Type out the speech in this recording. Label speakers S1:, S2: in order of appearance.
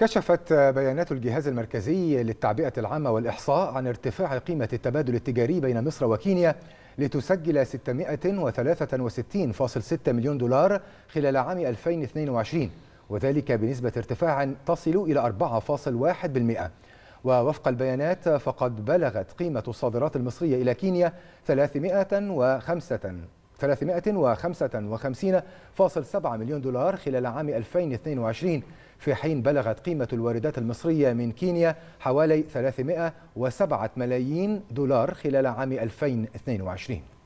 S1: كشفت بيانات الجهاز المركزي للتعبئة العامة والإحصاء عن ارتفاع قيمة التبادل التجاري بين مصر وكينيا لتسجل 663.6 مليون دولار خلال عام 2022 وذلك بنسبة ارتفاع تصل إلى 4.1% ووفق البيانات فقد بلغت قيمة الصادرات المصرية إلى كينيا 305 355.7 مليون دولار خلال عام 2022 في حين بلغت قيمة الواردات المصرية من كينيا حوالي 307 ملايين دولار خلال عام 2022